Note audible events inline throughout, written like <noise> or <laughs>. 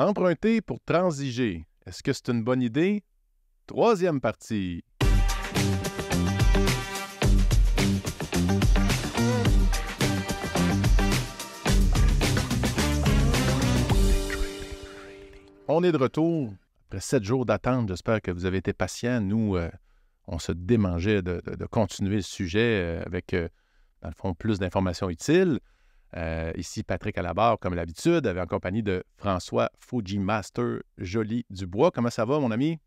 Emprunter pour transiger. Est-ce que c'est une bonne idée? Troisième partie. On est de retour. Après sept jours d'attente, j'espère que vous avez été patients. Nous, euh, on se démangeait de, continuer le sujet euh, avec, euh, dans le fond, plus d'informations utiles. Euh, ici, Patrick à la barre comme l'habitude, en compagnie de François Fujimaster Joly Dubois. Comment ça va, mon ami?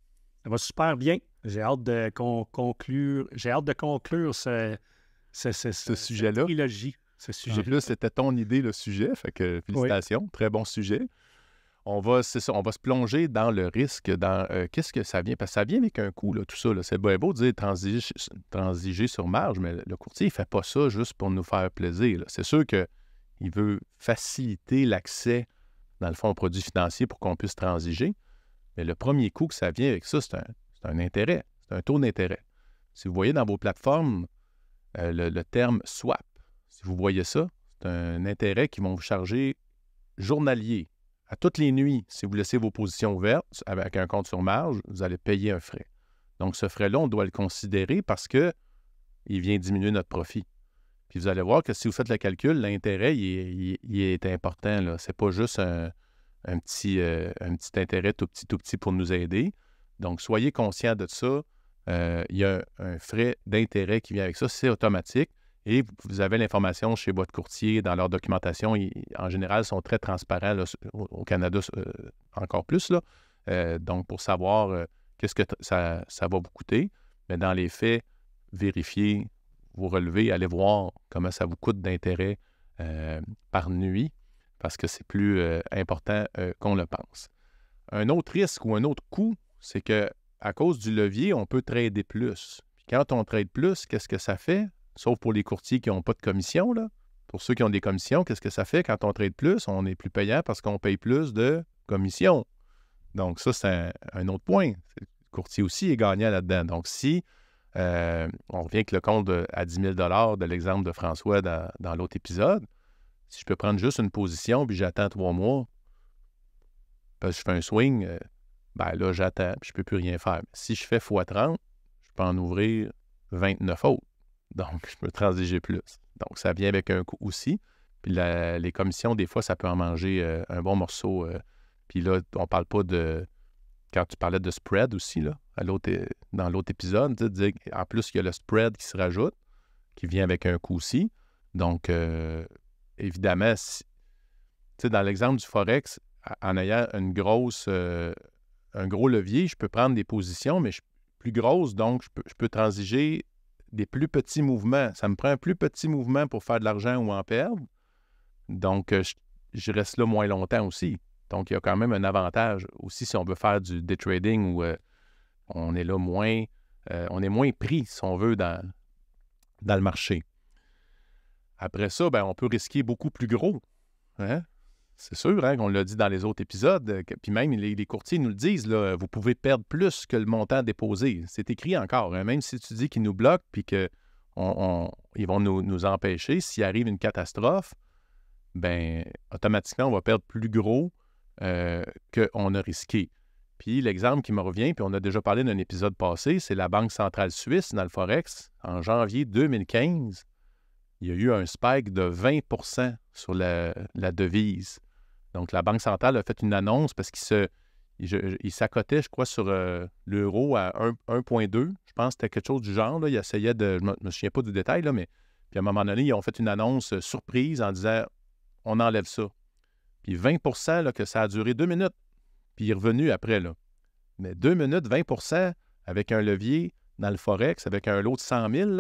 Ça va super bien. J'ai hâte de conclure. J'ai hâte de conclure ce, ce, sujet-là. Ce sujet. là c'était ton idée, le sujet. Fait que félicitations. Très bon sujet. On va, on va se plonger dans le risque, dans euh, qu'est-ce que ça vient. Parce que ça vient avec un coup tout ça. C'est bien beau de dire transiger, transiger, sur marge, mais le courtier, il ne fait pas ça juste pour nous faire plaisir. C'est sûr que il veut faciliter l'accès, dans le fond, aux produits financiers pour qu'on puisse transiger. Mais le premier coût que ça vient avec ça, c'est un, intérêt, c'est un taux d'intérêt. Si vous voyez dans vos plateformes euh, le, terme swap, si vous voyez ça, c'est un intérêt qu'ils vont vous charger journalier. À toutes les nuits, si vous laissez vos positions ouvertes avec un compte sur marge, vous allez payer un frais. Donc, ce frais-là, on doit le considérer parce que il vient diminuer notre profit. Puis vous allez voir que si vous faites le calcul, l'intérêt, il, est important. Ce n'est pas juste euh, un, petit, intérêt tout petit, tout petit pour nous aider. Donc, soyez conscient de ça. Euh, il y a un, frais d'intérêt qui vient avec ça. C'est automatique. Et vous avez l'information chez votre courtier, dans leur documentation. en général, ils sont très transparents au Canada, euh, encore plus. donc, pour savoir qu'est-ce que ça, ça, va vous coûter. Mais dans les faits, vérifiez vous relever, allez voir comment ça vous coûte d'intérêt euh, par nuit, parce que c'est plus euh, important euh, qu'on le pense. Un autre risque ou un autre coût, c'est que à cause du levier, on peut trader plus. quand on trade plus, qu'est-ce que ça fait? Sauf pour les courtiers qui n'ont pas de commission, là. Pour ceux qui ont des commissions, qu'est-ce que ça fait quand on trade plus? On est plus payant parce qu'on paye plus de commissions. Donc, ça, c'est un, un, autre point. Le courtier aussi est gagnant là-dedans. Donc, si euh, on revient avec le compte à 10 000 de l'exemple de François dans, l'autre épisode. Si je peux prendre juste une position, puis j'attends trois mois, parce que je fais un swing, euh, ben là, j'attends, puis je ne peux plus rien faire. si je fais x30, je peux en ouvrir 29 autres. <laughs> Donc, je peux transiger plus. Donc, ça vient avec un coût aussi. Puis les commissions, des fois, ça peut en manger euh, un bon morceau. puis là, on ne parle pas de quand tu parlais de spread aussi, là, à dans l'autre épisode, tu dis, en plus, il y a le spread qui se rajoute, qui vient avec un coup aussi. Donc, euh, évidemment, tu sais, dans l'exemple du Forex, en ayant une grosse, euh, un gros levier, je peux prendre des positions, mais plus grosses, donc je peux, transiger des plus petits mouvements. Ça me prend un plus petit mouvement pour faire de l'argent ou en perdre. Donc, euh, je reste là moins longtemps aussi. Donc, il y a quand même un avantage aussi si on veut faire du day trading où euh, on est là moins, euh, on est moins pris, si on veut, dans, dans le marché. Après ça, ben, on peut risquer beaucoup plus gros. Hein? C'est sûr, hein, qu'on l'a dit dans les autres épisodes. puis même les, courtiers nous le disent, là, vous pouvez perdre plus que le montant déposé. C'est écrit encore. Hein, même si tu dis qu'ils nous bloquent puis qu'ils vont nous, nous empêcher, s'il arrive une catastrophe, ben automatiquement, on va perdre plus gros euh, qu'on a risqué. Puis l'exemple qui me revient, puis on a déjà parlé d'un épisode passé, c'est la Banque centrale suisse dans le Forex. En janvier 2015, il y a eu un spike de 20 sur la, devise. Donc la Banque centrale a fait une annonce parce qu'il se, il je crois, sur euh, l'euro à 1,2. Je pense que c'était quelque chose du genre. Là. Il essayait de. Je ne me, souviens pas du détail, là, mais puis à un moment donné, ils ont fait une annonce euh, surprise en disant on enlève ça. Puis 20 que ça a duré deux minutes. Puis il est revenu après. Là. Mais deux minutes, 20 avec un levier dans le Forex, avec un lot de 100 000,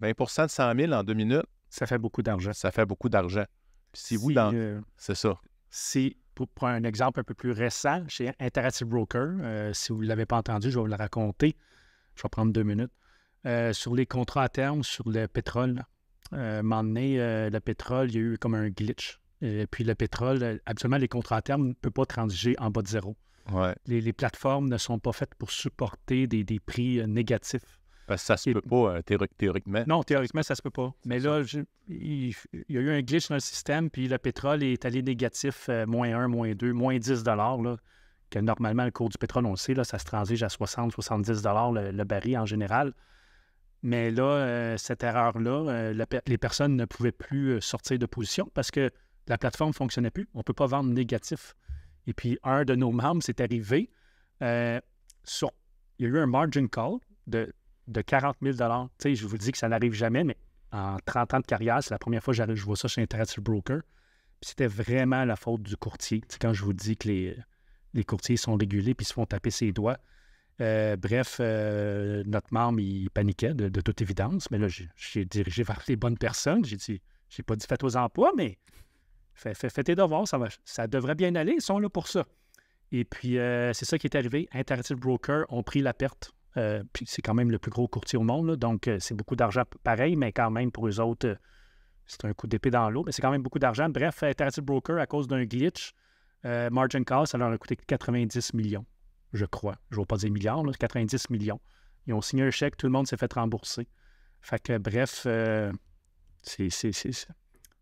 20 de 100 000 en deux minutes. Ça fait beaucoup d'argent. Ça fait beaucoup d'argent. Puis si, vous, euh, c'est ça. Si, pour prendre un exemple un peu plus récent, chez Interactive Broker, euh, si vous ne l'avez pas entendu, je vais vous le raconter. Je vais prendre deux minutes. Euh, sur les contrats à terme, sur le pétrole, à un moment donné, le pétrole, il y a eu comme un glitch. Euh, puis le pétrole, euh, absolument, les contrats à terme ne peuvent pas transiger en bas de zéro. Les, plateformes ne sont pas faites pour supporter des, prix euh, négatifs. Parce que ça se peut pas, théoriquement. Non, théoriquement, ça se peut pas. Mais là, il, y a eu un glitch dans le système, puis le pétrole est allé négatif, moins 1, moins 2, moins 10 là, que normalement, le cours du pétrole, on le sait, là, ça se transige à 60, 70 le, le baril en général. Mais là, cette erreur-là, les personnes ne pouvaient plus sortir de position parce que la plateforme ne fonctionnait plus. On ne peut pas vendre négatif. Et puis, un de nos membres s'est arrivé euh, sur. Il y a eu un margin call de, 40 000 Tu sais, je vous dis que ça n'arrive jamais, mais en 30 ans de carrière, c'est la première fois que je vois ça chez Internet Broker. Puis c'était vraiment la faute du courtier. quand je vous dis que les, courtiers sont régulés puis se font taper ses doigts. Euh, bref, euh, notre membre, il paniquait de, toute évidence, mais là, j'ai dirigé vers les bonnes personnes. J'ai dit, j'ai pas dit faites aux emplois, mais faites fais, tes devoirs, ça, ça devrait bien aller, ils sont là pour ça. Et puis, euh, c'est ça qui est arrivé. Interactive Broker ont pris la perte. Euh, puis c'est quand même le plus gros courtier au monde, donc euh, c'est beaucoup d'argent pareil, mais quand même pour eux autres, c'est un coup d'épée dans l'eau, mais c'est quand même beaucoup d'argent. Bref, Interactive Broker, à cause d'un glitch, Margin Call, ça leur a coûté 90 millions, je crois. Je ne vais pas dire milliards, 90 millions. Ils ont signé un chèque, tout le monde s'est fait rembourser. Fait que bref, c'est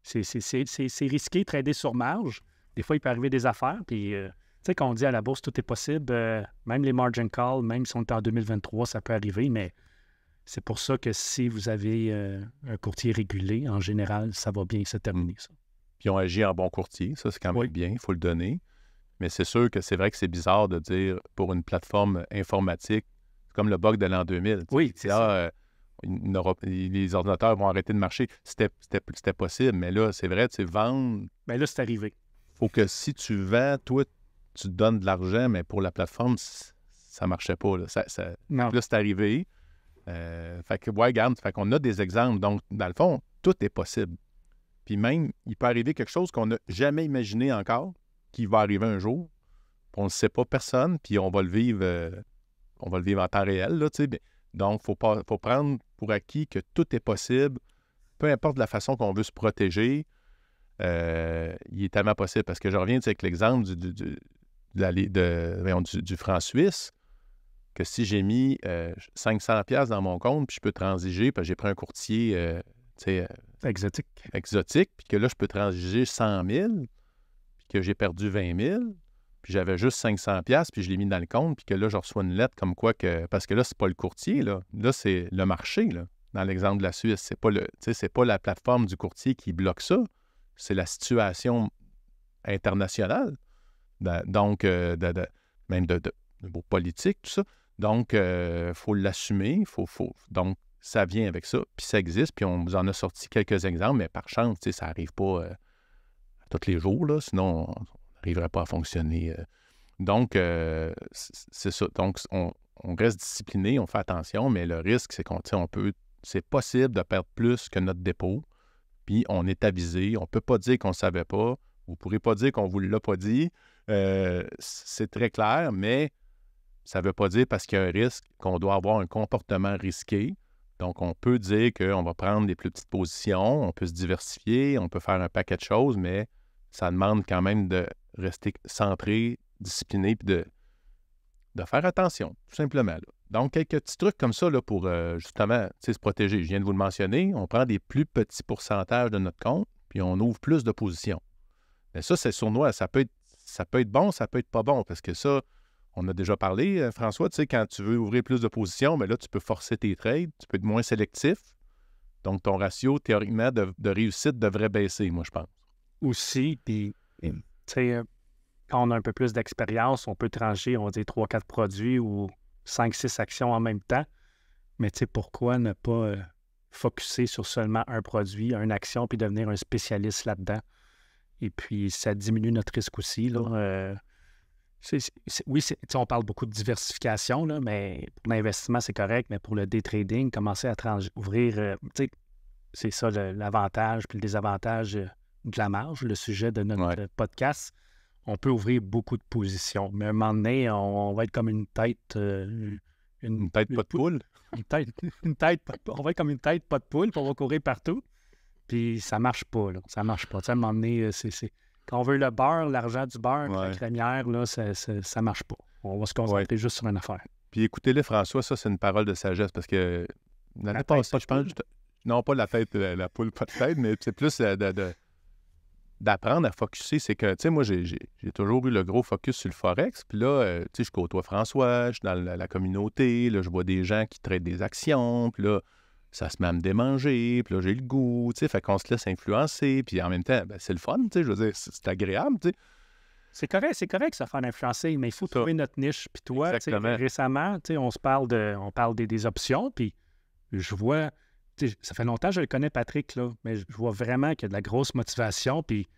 c'est risqué, trader sur marge. Des fois, il peut arriver des affaires. Puis, euh, tu sais, quand on dit à la bourse, tout est possible, euh, même les margin calls, même si on est en 2023, ça peut arriver, mais c'est pour ça que si vous avez euh, un courtier régulé, en général, ça va bien se terminer, ça. Puis, on agit en bon courtier, ça, c'est quand même bien, il faut le donner. Mais c'est sûr que c'est vrai que c'est bizarre de dire pour une plateforme informatique, comme le bug de l'an 2000. Oui, c'est ça. Ah, les ordinateurs vont arrêter de marcher. C'était possible, mais là, c'est vrai, tu sais, vendre. Mais ben là, c'est arrivé. Faut que si tu vends, toi, tu donnes de l'argent, mais pour la plateforme, ça marchait pas. Là, là c'est arrivé. Euh, fait que, ouais, regarde, fait qu'on a des exemples. Donc, dans le fond, tout est possible. Puis même, il peut arriver quelque chose qu'on n'a jamais imaginé encore, qui va arriver un jour. On ne sait pas personne, puis on va le vivre, euh, on va le vivre en temps réel, là, tu sais. Ben, donc, il faut, prendre pour acquis que tout est possible, peu importe la façon qu'on veut se protéger, euh, il est tellement possible. Parce que je reviens avec l'exemple du, de, du, franc suisse, que si j'ai mis 500 euh, 500$ dans mon compte, puis je peux transiger, puis j'ai pris un courtier euh, exotique. exotique, puis que là, je peux transiger 100 000, puis que j'ai perdu 20 000, puis j'avais juste 500 pièces puis je l'ai mis dans le compte, puis que là, je reçois une lettre comme quoi que... Parce que là, c'est pas le courtier, là. Là, c'est le marché, là, dans l'exemple de la Suisse. C'est pas, le, pas la plateforme du courtier qui bloque ça. C'est la situation internationale. Ben, donc, euh, même de, de, politiques, politique, tout ça. Donc, il euh, faut l'assumer. Faut, faut, donc, ça vient avec ça, puis ça existe, puis on vous en a sorti quelques exemples, mais par chance, ça n'arrive pas euh, tous les jours, là, sinon n'arriverait pas à fonctionner. Euh. Donc, euh, c'est ça. Donc, on, reste discipliné, on fait attention, mais le risque, c'est qu'on on peut. C'est possible de perdre plus que notre dépôt. Puis on est avisé. On ne peut pas dire qu'on ne savait pas. Vous ne pourrez pas dire qu'on ne vous l'a pas dit. Euh, c'est très clair, mais ça ne veut pas dire parce qu'il y a un risque qu'on doit avoir un comportement risqué. Donc, on peut dire qu'on va prendre des plus petites positions, on peut se diversifier, on peut faire un paquet de choses, mais ça demande quand même de rester centré, discipliné, puis de, de faire attention, tout simplement. Donc, quelques petits trucs comme ça pour euh, justement se protéger. Je viens de vous le mentionner, on prend des plus petits pourcentages de notre compte, puis on ouvre plus de positions. Mais ça, c'est sournois. Ça peut, être, ça peut être bon, ça peut être pas bon, parce que ça, on a déjà parlé, euh, François, tu sais, quand tu veux ouvrir plus de positions, mais ben là, tu peux forcer tes trades, tu peux être moins sélectif. Donc, ton ratio, théoriquement, de, réussite devrait baisser, moi, je pense. Aussi, puis sais, euh, quand on a un peu plus d'expérience, on peut trancher, on va dire, 3-4 produits ou 5 six actions en même temps. Mais tu sais, pourquoi ne pas focusser euh, focuser sur seulement un produit, une action, puis devenir un spécialiste là-dedans? Et puis, ça diminue notre risque aussi. Là. Euh, oui, on parle beaucoup de diversification, là, mais pour l'investissement, c'est correct. Mais pour le day trading, commencer à ouvrir, c'est ça l'avantage, puis le désavantage de la marge, le sujet de notre podcast, on peut ouvrir beaucoup de positions. Mais à un moment donné, on, va être comme une tête. Euh, <laughs> une, tête pas de poule. Une tête, on va être comme une tête pas de poule, puis on va courir partout. Puis ça marche pas, là. Ça marche pas. à un moment donné, euh, c'est, quand on veut le beurre, l'argent du beurre, la crémière, là, ça, ça, marche pas. On va se concentrer juste sur une affaire. Puis écoutez-le, François, ça, c'est une parole de sagesse parce que. Non, pas la tête, euh, la, poule, pas de tête, mais c'est plus de d'apprendre à focusser, c'est que, tu sais, moi, j'ai toujours eu le gros focus sur le Forex. Puis là, euh, tu sais, je côtoie François, je suis dans la, communauté, là, je vois des gens qui traitent des actions, puis là, ça se met à me démanger, puis là, j'ai le goût, tu sais, fait qu'on se laisse influencer, puis en même temps, ben, c'est le fun, tu sais, je veux dire, c'est agréable, tu sais. C'est correct, c'est correct ça fait influencer, mais il faut trouver notre niche. Puis toi, récemment, tu sais, on se parle de, on parle des, des options, puis je vois, ça fait longtemps que je le connais, Patrick, là, mais je vois vraiment qu'il y a de la grosse motivation. Puis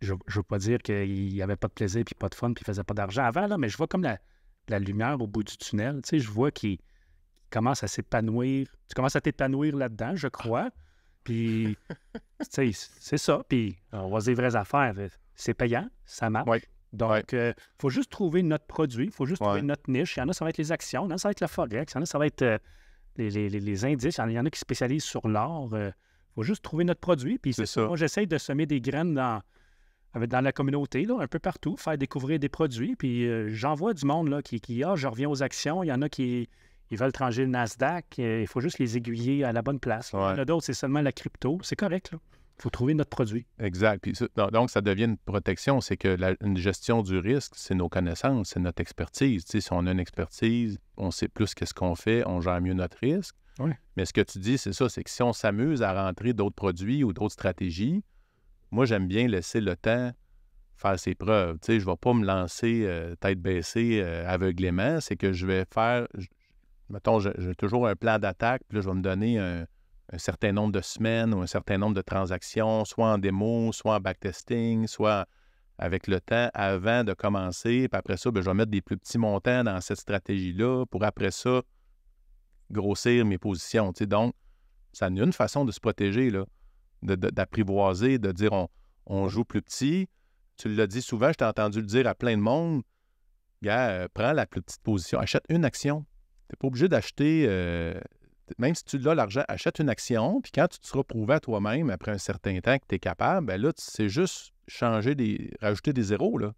je ne veux pas dire qu'il n'y avait pas de plaisir, puis pas de fun, puis il faisait pas d'argent avant, là, mais je vois comme la, lumière au bout du tunnel. Tu je vois qu'il commence à s'épanouir. Tu commences à t'épanouir là-dedans, je crois. Puis, tu sais, c'est ça. Puis, euh, on va des vraies affaires. Euh, c'est payant, ça marche. Donc, il euh, faut juste trouver notre produit, il faut juste trouver notre niche. Il y en a, ça va être les actions, il y en a, ça va être la forex, il y en a, ça va être les, indices. Il y en a qui spécialisent sur l'or. Il euh, faut juste trouver notre produit. Puis Moi, j'essaye de semer des graines dans, dans la communauté, un peu partout, faire découvrir des produits. Puis euh, j'envoie du monde là, qui, qui ah, je reviens aux actions. Il y en a qui ils veulent trancher le Nasdaq. Euh, il faut juste les aiguiller à la bonne place. Il y en a d'autres, c'est seulement la crypto. C'est correct. Là faut trouver notre produit. Exact. donc, ça devient une protection. C'est que la gestion du risque, c'est nos connaissances, c'est notre expertise. si on a une expertise, on sait plus qu'est-ce qu'on fait, on gère mieux notre risque. Mais ce que tu dis, c'est ça, c'est que si on s'amuse à rentrer d'autres produits ou d'autres stratégies, moi, j'aime bien laisser le temps faire ses preuves. Tu je ne vais pas me lancer euh, tête baissée euh, aveuglément. C'est que je vais faire, mettons, j'ai toujours un plan d'attaque, puis je vais me donner un un certain nombre de semaines ou un certain nombre de transactions, soit en démo, soit en backtesting, soit avec le temps avant de commencer. Puis après ça, ben, je vais mettre des plus petits montants dans cette stratégie-là pour après ça grossir mes positions. Donc, ça a une façon de se protéger, là, d'apprivoiser, de, dire on, joue plus petit. Tu l'as dit souvent, je t'ai entendu le dire à plein de monde. Gars, prends la plus petite position, achète une action. Tu n'es pas obligé d'acheter euh, même si tu l'as l'argent, achète une action, puis quand tu te seras à toi-même après un certain temps que tu es capable, ben là, c'est juste changer des. rajouter des zéros. Là.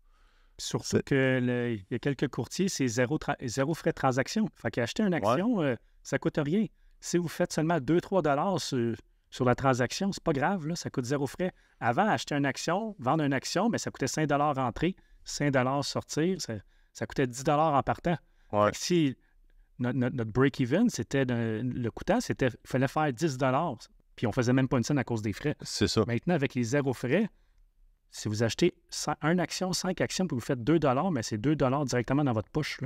Surtout qu'il y a quelques courtiers, c'est zéro, frais de transaction. Fait qu'acheter une action, euh, ça ne coûte rien. Si vous faites seulement 2-3 dollars sur, la transaction, c'est pas grave, là, ça coûte zéro frais. Avant, acheter une action, vendre une action, mais ben, ça coûtait 5 dollars entrée, 5 dollars sortir, ça, coûtait 10 dollars en partant. Si notre, break-even, c'était le coûtant, c'était il fallait faire 10 puis on faisait même pas une scène à cause des frais. C'est ça. Maintenant, avec les zéro frais, si vous achetez une action, cinq actions, puis vous faites 2 mais c'est 2 directement dans votre poche.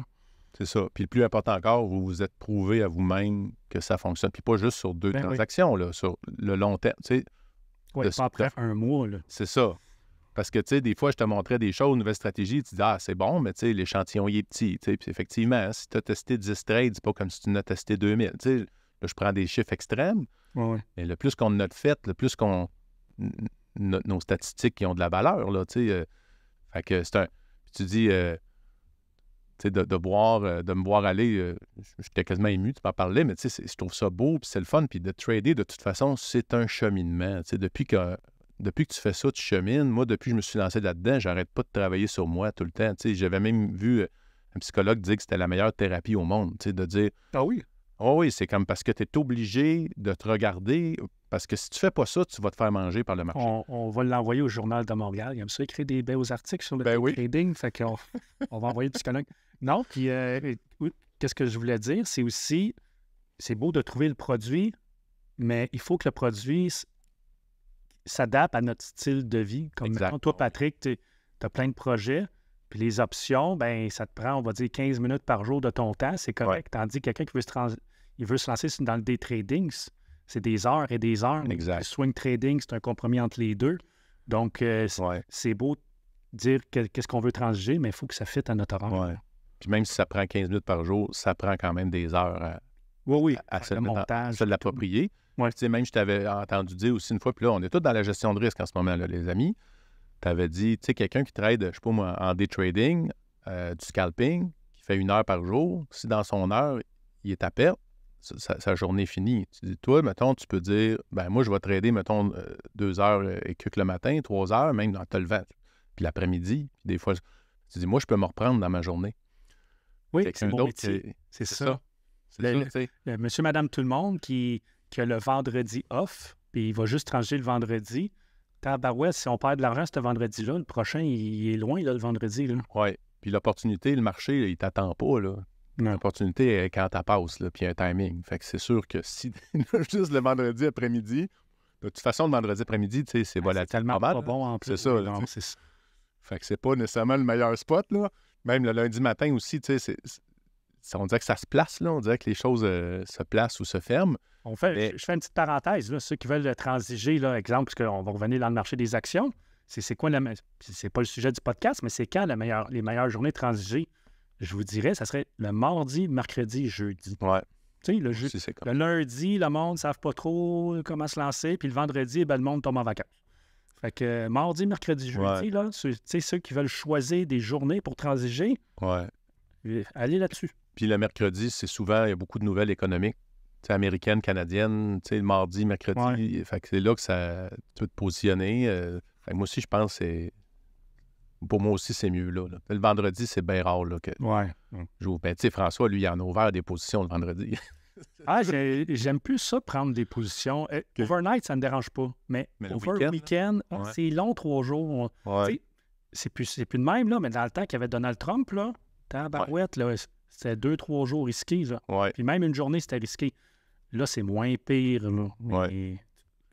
C'est ça. Puis le plus important encore, vous vous êtes prouvé à vous-même que ça fonctionne. Puis pas juste sur deux ben transactions, sur le long terme. oui, pas après un mois. C'est ça. Parce que, tu sais, des fois, je te montrais des choses, une nouvelle stratégie, tu dis, ah, c'est bon, mais tu sais, l'échantillon, il est petit. Puis effectivement, si tu as testé 10 trades, c'est pas comme si tu n'as as testé 2000. Tu sais, là, je prends des chiffres extrêmes. Mais le plus qu'on a fait, le plus qu'on. Nos, statistiques qui ont de la valeur, là, tu sais. Euh. fait que c'est un. tu dis, euh, tu sais, de, de euh, me voir aller, j'étais quasiment ému, tu pas parler, mais tu sais, je trouve ça beau, puis c'est le fun, puis de trader, de toute façon, c'est un cheminement. Tu sais, depuis que depuis que tu fais ça, tu chemines. Moi, depuis que je me suis lancé là-dedans, j'arrête pas de travailler sur moi tout le temps. j'avais même vu euh, un psychologue dire que c'était la meilleure thérapie au monde, de dire... Ah oui? Oh oui, c'est comme parce que tu es obligé de te regarder, parce que si tu fais pas ça, tu vas te faire manger par le marché. On, va l'envoyer au Journal de Montréal. Il aime ça écrire des beaux articles sur le trading, ben fait qu'on on va envoyer le psychologue. Non, puis euh, qu'est-ce que je voulais dire, c'est aussi, c'est beau de trouver le produit, mais il faut que le produit s'adapte à notre style de vie. Comme toi, Patrick, tu as plein de projets. Puis les options, ben ça te prend, on va dire, 15 minutes par jour de ton temps, c'est correct. Tandis que quelqu'un qui veut se, Il veut se lancer dans le day trading, c'est des heures et des heures. Exact. Le swing trading, c'est un compromis entre les deux. Donc, euh, c'est beau dire qu'est-ce qu'on veut transiger, mais il faut que ça fitte à notre rang. Puis même si ça prend 15 minutes par jour, ça prend quand même des heures à, à, se l'approprier moi Tu sais, même, je t'avais entendu dire aussi une fois, puis là, on est tous dans la gestion de risque en ce moment, là, les amis. Tu avais dit, tu sais, quelqu'un qui trade, je sais pas moi, en day trading, euh, du scalping, qui fait une heure par jour, si dans son heure, il est à perte, sa, journée est finie. Tu dis, toi, mettons, tu peux dire, ben moi, je vais trader, mettons, euh, deux heures et que le matin, trois heures, même dans le levant. Puis l'après-midi, des fois, tu dis, moi, je peux me reprendre dans ma journée. Oui, c'est bon C'est ça. c'est ça monsieur, madame, tout le monde qui, le vendredi off, puis il va juste trancher le vendredi, ouais, si on perd de l'argent ce vendredi-là, le prochain, il est loin, là, le vendredi. Oui. Puis l'opportunité, le marché, il il t'attend pas, là. L'opportunité est quand tu passe, là, puis un timing. Fait que c'est sûr que si <laughs> juste le vendredi après-midi, de toute façon, le vendredi après-midi, tu sais, c'est ah, volatile. tellement pas bon en plus. C'est ça. fait que c'est pas nécessairement le meilleur spot, là. Même le lundi matin aussi, tu sais, on dirait que ça se place, là. On dirait que les choses euh, se placent ou se ferment. je, fais une petite parenthèse. Ceux qui veulent euh, transiger, là, exemple, puisqu'on va revenir dans le marché des actions, c'est quoi la C'est pas le sujet du podcast, mais c'est quand la meilleure, les meilleures journées transigées? Je vous dirais, ça serait le mardi, mercredi, jeudi. Ouais. le, lundi, le monde ne savent pas trop euh, comment se lancer, puis le vendredi, eh ben, le monde tombe en vacances. Fait que mardi, mercredi, jeudi, là, ceux, ceux qui veulent choisir des journées pour transiger, allez là-dessus. Puis le mercredi, c'est souvent, il y a beaucoup de nouvelles économiques américaines, canadiennes, le mardi, mercredi. Fait que c'est là que ça peut te positionner. Euh, moi aussi, je pense que Pour moi aussi, c'est mieux. Là, Le vendredi, c'est bien rare là, que ouais. j'ouvre. Ben, François, lui, il en a ouvert des positions le vendredi. <laughs> ah, j'aime plus ça, prendre des positions. Euh, overnight, ça ne me dérange pas. Mais, le week-end, ah, c'est long, trois jours. C'est plus, plus de même, là, mais dans le temps qu'il y avait Donald Trump, là, tabarouette, là, c'était deux, trois jours risqués. Puis même une journée, c'était risqué. Là, c'est moins pire.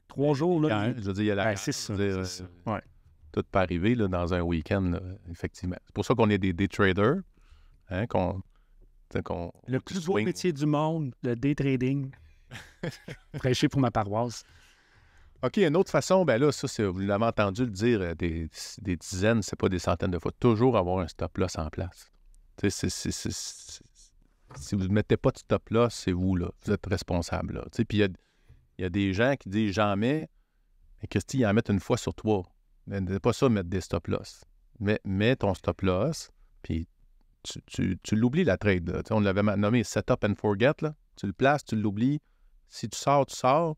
Trois jours, là. je il y a la. Ben, c'est ça. Euh, tout peut arriver dans un week-end, effectivement. C'est pour ça qu'on est des, day traders. Hein, le plus beau métier du monde, le day trading. <laughs> Prêcher pour ma paroisse. OK, une autre façon, ben là, ça, vous l'avez entendu le dire euh, des, des dizaines, c'est pas des centaines de fois, toujours avoir un stop-loss en place si vous ne mettez pas de stop loss c'est vous, là. Vous êtes responsable, Puis il y a, des gens qui disent « jamais, mets », mais qu'est-ce ils en mettent une fois sur toi. C'est pas ça, mettre des stop-loss. Mets, ton stop-loss, puis tu, l'oublies, la trade. On l'avait nommé « setup and forget ». Tu le places, tu l'oublies. Si tu sors, tu sors.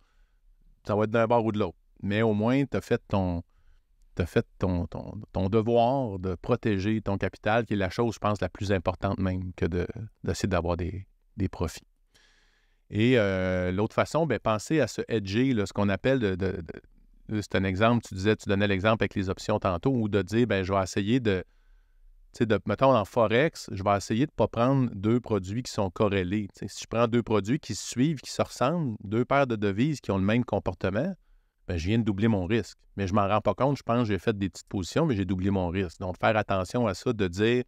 Ça va être d'un bord ou de l'autre. Mais au moins, tu as fait ton tu as fait ton, ton, devoir de protéger ton capital, qui est la chose, je pense, la plus importante même que d'essayer d'avoir des, des, profits. Et euh, l'autre façon, bien, penser à se hedger, ce qu'on appelle de, c'est un exemple, tu disais, tu donnais l'exemple avec les options tantôt, ou de dire, ben, je vais essayer de, de, mettons, en Forex, je vais essayer de ne pas prendre deux produits qui sont corrélés. si je prends deux produits qui se suivent, qui se ressemblent, deux paires de devises qui ont le même comportement, ben, je viens de doubler mon risque. Mais je m'en rends pas compte. Je pense que j'ai fait des petites positions, mais j'ai doublé mon risque. Donc, faire attention à ça, de dire,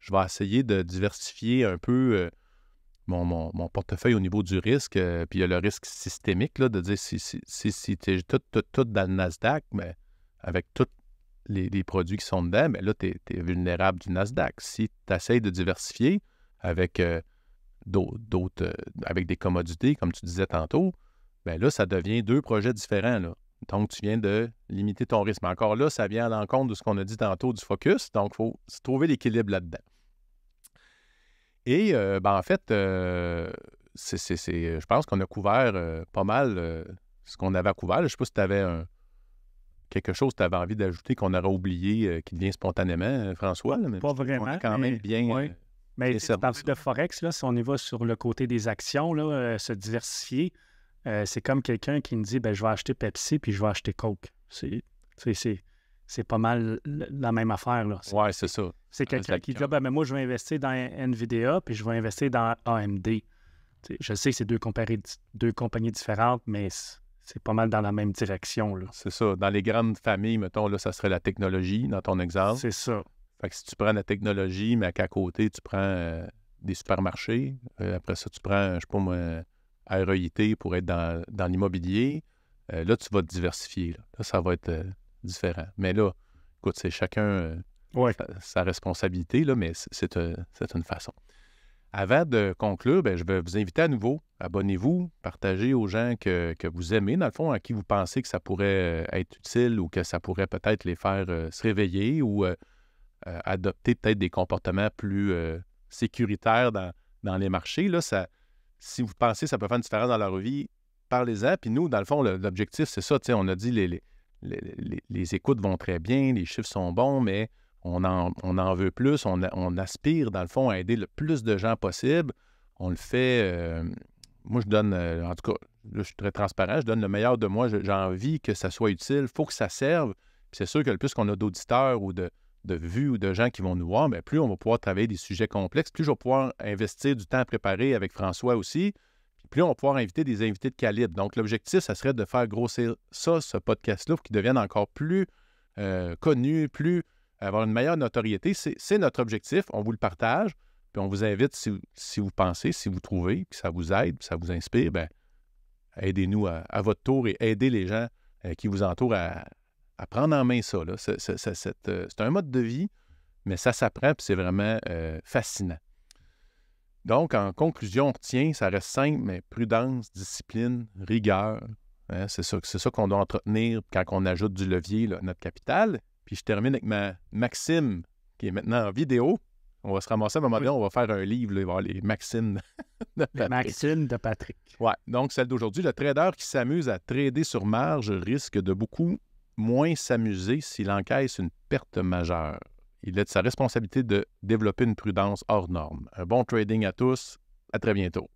je vais essayer de diversifier un peu euh, mon, portefeuille au niveau du risque. Euh, puis il y a le risque systémique, là, de dire, si, si, si, si tu es tout, dans le Nasdaq, mais avec tous les, produits qui sont dedans, mais ben là, tu es, vulnérable du Nasdaq. Si tu essaies de diversifier avec euh, d'autres, avec des commodités, comme tu disais tantôt, bien là, ça devient deux projets différents. Donc, tu viens de limiter ton risque. Mais encore là, ça vient à l'encontre de ce qu'on a dit tantôt du focus. Donc, il faut trouver l'équilibre là-dedans. Et euh, ben, en fait, euh, c'est, je pense qu'on a couvert euh, pas mal ce qu'on avait à couvert. Je ne sais pas si tu avais quelque chose que tu avais envie d'ajouter qu'on aurait oublié, qui devient spontanément, François. mais pas vraiment. quand même bien. Oui. Mais c'est, de Forex, là, si on y va sur le côté des actions, là, se diversifier, euh, c'est comme quelqu'un qui me dit ben, je vais acheter Pepsi puis je vais acheter Coke. C'est pas mal la même affaire. Là. c'est ça. C'est quelqu'un qui dit ah, ben, moi, je vais investir dans NVIDIA puis je vais investir dans AMD. je sais que c'est deux, deux compagnies différentes, mais c'est pas mal dans la même direction. C'est ça. Dans les grandes familles, mettons, là, ça serait la technologie, dans ton exemple. C'est ça. Fait que si tu prends la technologie, mais qu'à côté, tu prends euh, des supermarchés, euh, après ça, tu prends, je sais pas moi, REIT pour être dans, l'immobilier, euh, là, tu vas te diversifier. Là, ça va être euh, différent. Mais là, écoute, c'est chacun euh, sa, responsabilité, là, mais c'est une façon. Avant de conclure, ben, je vais vous inviter à nouveau. Abonnez-vous, partagez aux gens que, vous aimez, dans le fond, à qui vous pensez que ça pourrait être utile ou que ça pourrait peut-être les faire se réveiller ou adopter peut-être des comportements plus sécuritaires dans, dans les marchés. Là, ça, si vous pensez que ça peut faire une différence dans leur vie, parlez-en. Puis nous, dans le fond, l'objectif, c'est ça. On a dit les, les, écoutes vont très bien, les chiffres sont bons, mais on en, on en veut plus. On, aspire, dans le fond, à aider le plus de gens possible. On le fait. Euh, moi, je donne, euh, en tout cas, je suis très transparent, je donne le meilleur de moi. J'ai envie que ça soit utile. Il faut que ça serve. c'est sûr que le plus qu'on a d'auditeurs ou de, de vues ou de gens qui vont nous voir, mais ben, plus on va pouvoir travailler des sujets complexes, plus je vais pouvoir investir du temps à préparer avec François aussi, puis plus on va pouvoir inviter des invités de calibre. Donc, l'objectif, ça serait de faire grossir ça, ce podcast-là, pour qu'il devienne encore plus euh, connu, plus avoir une meilleure notoriété. C'est notre objectif. On vous le partage. Puis on vous invite, si, vous pensez, si vous trouvez que ça vous aide, ça vous inspire, ben, aidez-nous à, votre tour et aidez les gens euh, qui vous entourent à, à prendre en main ça. Euh, c'est un mode de vie, mais ça s'apprend, et c'est vraiment euh, fascinant. Donc, en conclusion, on retient, ça reste simple, mais prudence, discipline, rigueur. Hein, c'est ça, qu'on doit entretenir quand on ajoute du levier, là, notre capital. Puis je termine avec ma maxime, qui est maintenant en vidéo. On va se ramasser à un moment donné, on va faire un livre, là, les maximes <laughs> de Patrick. Les maximes de Patrick. Ouais, donc celle d'aujourd'hui, le trader qui s'amuse à trader sur marge risque de beaucoup moins s'amuser s'il encaisse une perte majeure. Il est de sa responsabilité de développer une prudence hors norme. Un bon trading à tous. À très bientôt.